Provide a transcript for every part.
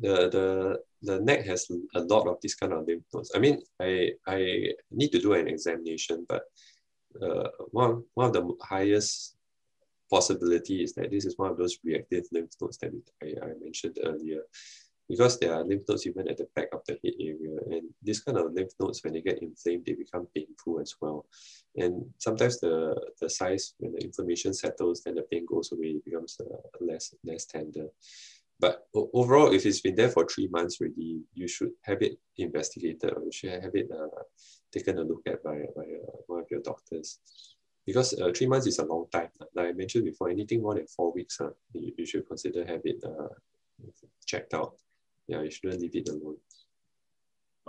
the the the neck has a lot of this kind of lymph nodes. I mean, I I need to do an examination, but uh, one one of the highest possibility is that this is one of those reactive lymph nodes that I, I mentioned earlier, because there are lymph nodes even at the back of the head area, and these kind of lymph nodes when they get inflamed, they become painful as well, and sometimes the the size when the inflammation settles, then the pain goes away, it becomes uh, less less tender. But overall, if it's been there for three months already, you should have it investigated or you should have it uh, taken a look at by, by uh, one of your doctors. Because uh, three months is a long time. Like I mentioned before, anything more than four weeks, uh, you, you should consider have it uh, checked out. Yeah, you shouldn't leave it alone.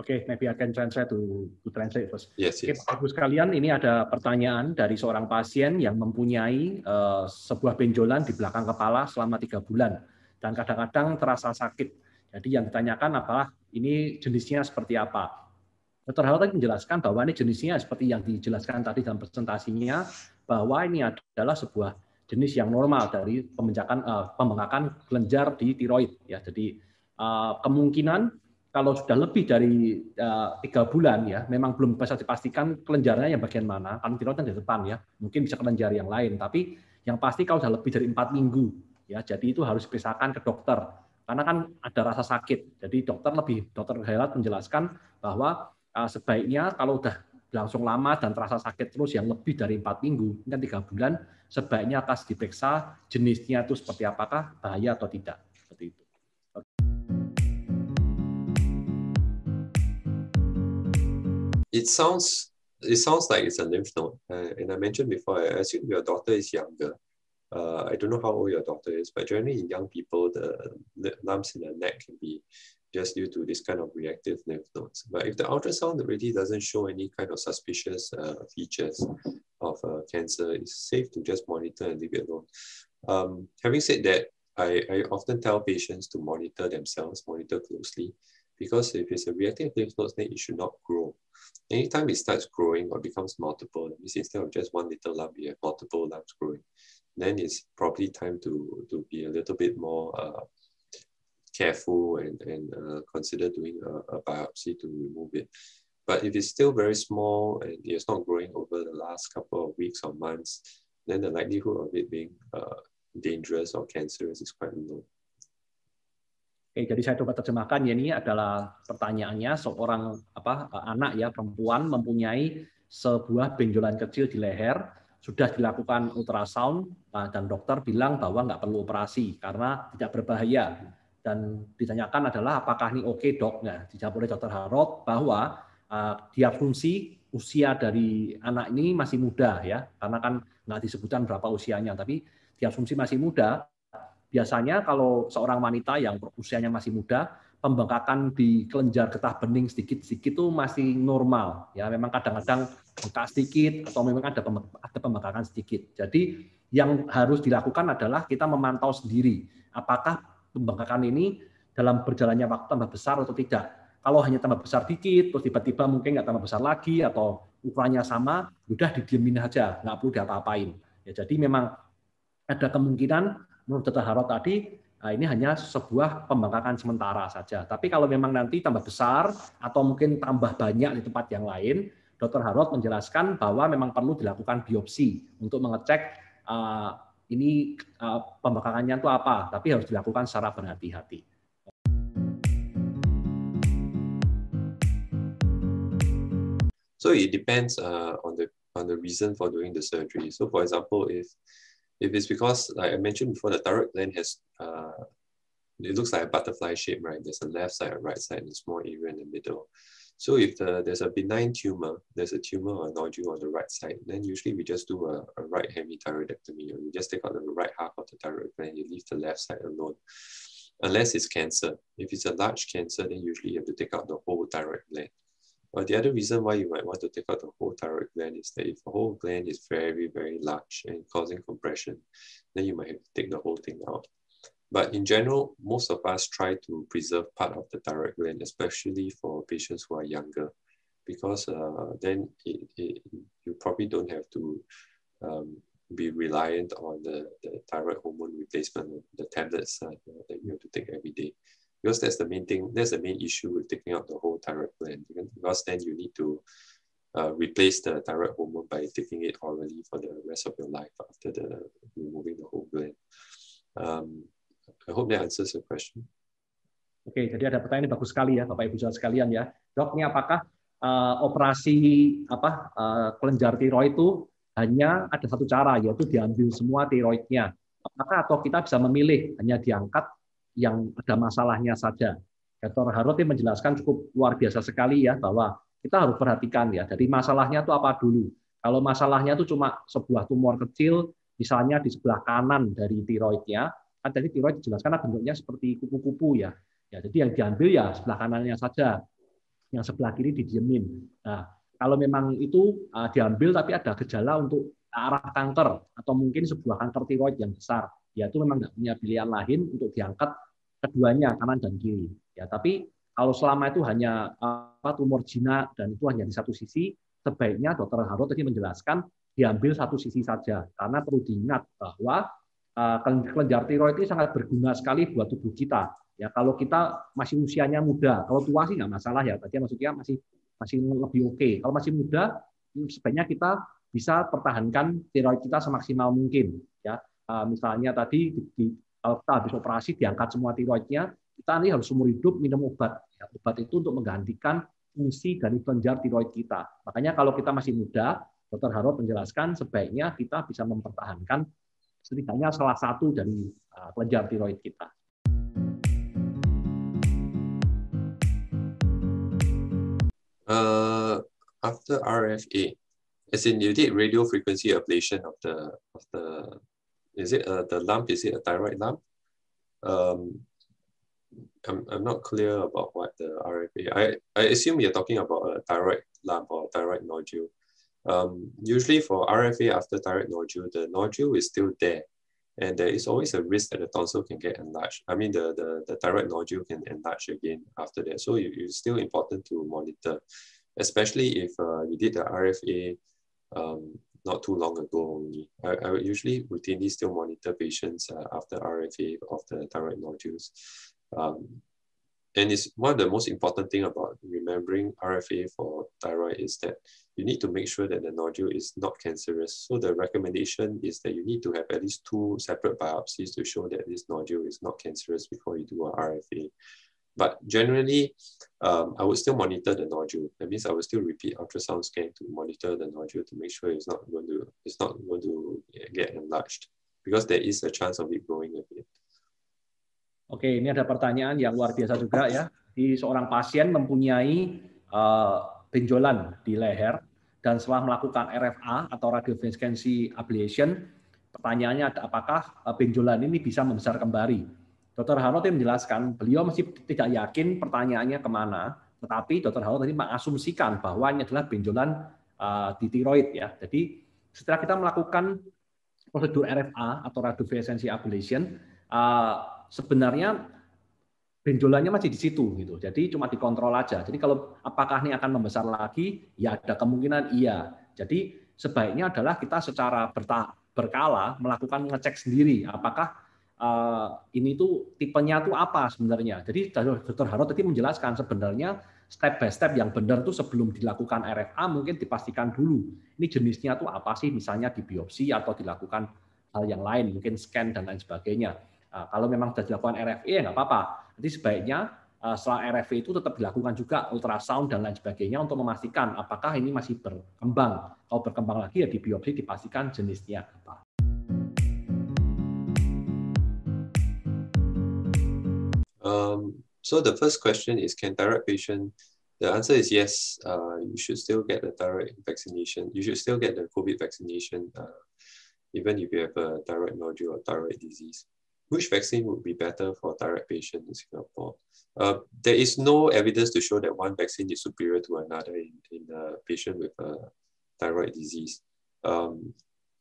Oke, okay, maybe I can translate to, to translate first. Yes, yes. Okay, Bagus sekalian, ini ada pertanyaan dari seorang pasien yang mempunyai uh, sebuah benjolan di belakang kepala selama tiga bulan dan kadang-kadang terasa sakit. Jadi yang ditanyakan adalah ini jenisnya seperti apa. Dr. tadi menjelaskan bahwa ini jenisnya seperti yang dijelaskan tadi dalam presentasinya, bahwa ini adalah sebuah jenis yang normal dari pembengkakan uh, eh, pembengkakan kelenjar di tiroid. Ya, jadi uh, kemungkinan kalau sudah lebih dari eh, tiga uh, bulan ya, memang belum bisa dipastikan kelenjarnya yang bagian mana, karena tiroid kan di depan ya, mungkin bisa kelenjar yang lain, tapi yang pasti kalau sudah lebih dari empat minggu ya jadi itu harus dipisahkan ke dokter karena kan ada rasa sakit jadi dokter lebih dokter Herat menjelaskan bahwa uh, sebaiknya kalau udah langsung lama dan terasa sakit terus yang lebih dari empat minggu kan tiga bulan sebaiknya atas diperiksa jenisnya itu seperti apakah bahaya atau tidak seperti itu It sounds it sounds like it's a lymph node, uh, and I mentioned before I assume your daughter is younger. uh, I don't know how old your daughter is, but generally in young people, the lumps in the neck can be just due to this kind of reactive lymph nodes. But if the ultrasound really doesn't show any kind of suspicious uh, features of uh, cancer, it's safe to just monitor and leave it alone. Um, having said that, I, I often tell patients to monitor themselves, monitor closely, because if it's a reactive lymph node then it should not grow. Anytime it starts growing or becomes multiple, that means instead of just one little lump, you have multiple lumps growing, then it's probably time to, to be a little bit more uh, careful and, and uh, consider doing a, a biopsy to remove it. But if it's still very small and it's not growing over the last couple of weeks or months, then the likelihood of it being uh, dangerous or cancerous is quite low. Oke, jadi saya coba terjemahkan ya ini adalah pertanyaannya seorang apa anak ya perempuan mempunyai sebuah benjolan kecil di leher sudah dilakukan ultrasound nah, dan dokter bilang bahwa nggak perlu operasi karena tidak berbahaya dan ditanyakan adalah apakah ini oke dok nah dijawab oleh dokter Harot bahwa uh, ah, diasumsi usia dari anak ini masih muda ya karena kan nggak disebutkan berapa usianya tapi diasumsi masih muda Biasanya kalau seorang wanita yang usianya masih muda, pembengkakan di kelenjar getah bening sedikit-sedikit itu masih normal. Ya, memang kadang-kadang bengkak sedikit atau memang ada ada pembengkakan sedikit. Jadi yang harus dilakukan adalah kita memantau sendiri apakah pembengkakan ini dalam berjalannya waktu tambah besar atau tidak kalau hanya tambah besar dikit, terus tiba-tiba mungkin nggak tambah besar lagi atau ukurannya sama, udah didiemin aja, nggak perlu diapa-apain. Ya, jadi memang ada kemungkinan menurut Dr. Harot tadi eh, ini hanya sebuah pembangkakan sementara saja. Tapi kalau memang nanti tambah besar atau mungkin tambah banyak di tempat yang lain, Dr. Harold menjelaskan bahwa memang perlu dilakukan biopsi untuk mengecek uh, ini uh, eh, pembangkakannya itu apa, tapi harus dilakukan secara berhati-hati. So it depends uh, on the on the reason for doing the surgery. So for example, if If it's because, like I mentioned before, the thyroid gland has, uh, it looks like a butterfly shape, right? There's a left side, a right side, and a small area in the middle. So if the, there's a benign tumor, there's a tumor or a nodule on the right side, then usually we just do a, a right hemithyroidectomy, or we just take out the right half of the thyroid gland, you leave the left side alone, unless it's cancer. If it's a large cancer, then usually you have to take out the whole thyroid gland. Uh, the other reason why you might want to take out the whole thyroid gland is that if the whole gland is very, very large and causing compression, then you might have to take the whole thing out. But in general, most of us try to preserve part of the thyroid gland, especially for patients who are younger, because uh, then it, it, you probably don't have to um, be reliant on the, the thyroid hormone replacement, the tablets uh, that you have to take every day. because that's the main thing. That's the main issue with taking out the whole thyroid gland because then you need to uh, replace the thyroid hormone by taking it orally for the rest of your life after the removing the whole gland. Um, I hope that answers your question. Oke, jadi ada pertanyaan ini bagus sekali ya, Bapak Ibu saudara sekalian ya. Dok, ini apakah uh, operasi apa uh, kelenjar tiroid itu hanya ada satu cara yaitu diambil semua tiroidnya? Apakah atau kita bisa memilih hanya diangkat yang ada masalahnya saja. Dr. Harot menjelaskan cukup luar biasa sekali ya bahwa kita harus perhatikan ya dari masalahnya itu apa dulu. Kalau masalahnya itu cuma sebuah tumor kecil, misalnya di sebelah kanan dari tiroidnya, kan tadi tiroid dijelaskan bentuknya seperti kupu-kupu ya. Ya, jadi yang diambil ya sebelah kanannya saja, yang sebelah kiri didiemin. Nah, kalau memang itu e, diambil tapi ada gejala untuk arah kanker atau mungkin sebuah kanker tiroid yang besar, ya itu memang tidak punya pilihan lain untuk diangkat keduanya kanan dan kiri. Ya, tapi kalau selama itu hanya apa tumor jinak dan itu hanya di satu sisi, sebaiknya dokter Haro tadi menjelaskan diambil satu sisi saja karena perlu diingat bahwa e, kelenjar tiroid itu sangat berguna sekali buat tubuh kita. Ya, kalau kita masih usianya muda, kalau tua sih nggak masalah ya. Tadi maksudnya masih masih lebih oke. Okay. Kalau masih muda, hmm, sebaiknya kita bisa pertahankan tiroid kita semaksimal mungkin. Ya, e, misalnya tadi di, kalau eh, kita habis operasi diangkat semua tiroidnya, kita nanti harus seumur hidup minum obat. Ya, obat itu untuk menggantikan fungsi dari kelenjar tiroid kita. Makanya kalau kita masih muda, dokter Harot menjelaskan sebaiknya kita bisa mempertahankan setidaknya salah satu dari kelenjar eh, tiroid kita. Uh, after RFA, as in you did radio frequency ablation of the of the is it a, uh, the lump, is it a thyroid lump? Um, I'm, I'm not clear about what the RFA, I, I assume you're talking about a thyroid lump or thyroid nodule. Um, usually for RFA after thyroid nodule, the nodule is still there. And there is always a risk that the tonsil can get enlarged. I mean, the, the, the thyroid nodule can enlarge again after that. So it, it's still important to monitor, especially if uh, you did the RFA um, not too long ago only. I, I would usually routinely still monitor patients uh, after RFA of the thyroid nodules. Um, and it's one of the most important thing about remembering RFA for thyroid is that you need to make sure that the nodule is not cancerous. So the recommendation is that you need to have at least two separate biopsies to show that this nodule is not cancerous before you do a RFA. But generally, um, I would still monitor the nodule. That means I would still repeat ultrasound scan to monitor the nodule to make sure it's not going to it's not going to get enlarged because there is a chance of it growing a bit. Oke, ini ada pertanyaan yang luar biasa juga ya. Di seorang pasien mempunyai uh, benjolan di leher dan setelah melakukan RFA atau radiofrequency ablation, pertanyaannya apakah uh, benjolan ini bisa membesar kembali? Dr. Haro tadi menjelaskan, beliau masih tidak yakin pertanyaannya kemana, tetapi Dr. Haro tadi mengasumsikan bahwa ini adalah benjolan eh, di tiroid ya. Jadi setelah kita melakukan prosedur RFA atau radiofrequency ablation, eh, sebenarnya benjolannya masih di situ gitu. Jadi cuma dikontrol aja. Jadi kalau apakah ini akan membesar lagi? Ya ada kemungkinan iya. Jadi sebaiknya adalah kita secara berkala melakukan ngecek sendiri apakah uh, ini tuh tipenya tuh apa sebenarnya. Jadi Dr. Haro tadi menjelaskan sebenarnya step by step yang benar tuh sebelum dilakukan RFA mungkin dipastikan dulu ini jenisnya tuh apa sih misalnya di biopsi atau dilakukan hal yang lain mungkin scan dan lain sebagainya. Uh, kalau memang sudah dilakukan RFA ya nggak apa-apa. Nanti sebaiknya eh, setelah RFA itu tetap dilakukan juga ultrasound dan lain sebagainya untuk memastikan apakah ini masih berkembang. Kalau berkembang lagi ya di biopsi dipastikan jenisnya apa. Um, so the first question is, can thyroid patient, the answer is yes, uh, you should still get the thyroid vaccination. You should still get the COVID vaccination, uh, even if you have a thyroid nodule or thyroid disease. Which vaccine would be better for thyroid patient in Singapore? Uh, there is no evidence to show that one vaccine is superior to another in, in a patient with a thyroid disease. Um,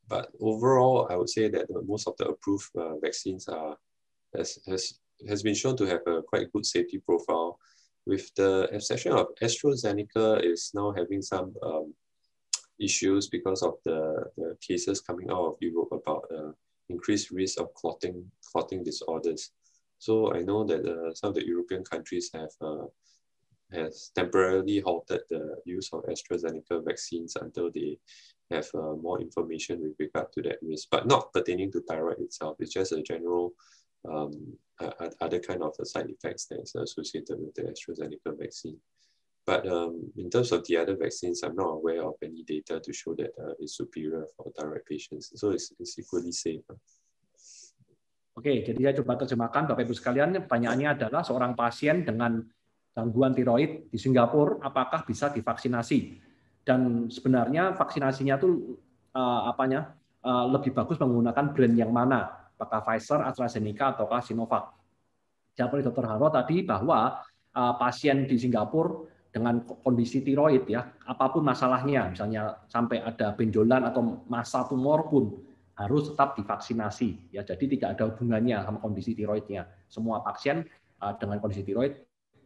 but overall, I would say that most of the approved uh, vaccines are has, has has been shown to have a quite good safety profile. With the exception of AstraZeneca is now having some um, issues because of the, the cases coming out of Europe about uh, increased risk of clotting clotting disorders. So I know that uh, some of the European countries have uh, has temporarily halted the use of AstraZeneca vaccines until they have uh, more information with regard to that risk, but not pertaining to thyroid itself. It's just a general um, other kind of the uh, side effects that is associated with the AstraZeneca vaccine. But um, in terms of the other vaccines, I'm not aware of any data to show that uh, it's superior for direct patients. So it's, it's equally safe. Oke, jadi saya coba terjemahkan Bapak Ibu sekalian, pertanyaannya adalah seorang pasien dengan gangguan tiroid di Singapura apakah bisa divaksinasi? Dan sebenarnya vaksinasinya tuh uh, apanya? Uh, lebih bagus menggunakan brand yang mana? apakah Pfizer, AstraZeneca, ataukah Sinovac. Jawab Dokter Haro tadi bahwa eh, pasien di Singapura dengan kondisi tiroid ya, apapun masalahnya, misalnya sampai ada benjolan atau masa tumor pun harus tetap divaksinasi ya. Jadi tidak ada hubungannya sama kondisi tiroidnya. Semua pasien eh, dengan kondisi tiroid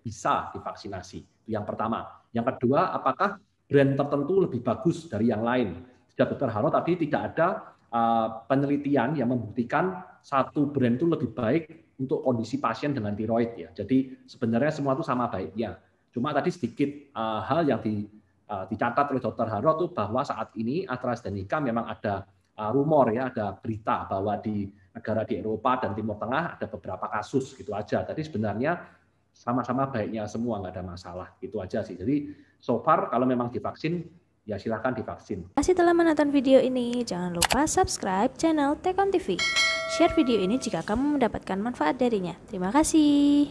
bisa divaksinasi. Itu yang pertama. Yang kedua, apakah brand tertentu lebih bagus dari yang lain? Sudah Dokter Haro tadi tidak ada Eh, penelitian yang membuktikan satu brand itu lebih baik untuk kondisi pasien dengan tiroid ya. Jadi sebenarnya semua itu sama baiknya. Cuma tadi sedikit uh, hal yang di, uh, dicatat oleh Dr. Haro tuh bahwa saat ini AstraZeneca memang ada uh, rumor ya, ada berita bahwa di negara di Eropa dan Timur Tengah ada beberapa kasus gitu aja. Tadi sebenarnya sama-sama baiknya semua nggak ada masalah gitu aja sih. Jadi so far kalau memang divaksin ya silahkan divaksin. kasih telah menonton video ini, jangan lupa subscribe channel Tekon TV. Share video ini jika kamu mendapatkan manfaat darinya. Terima kasih.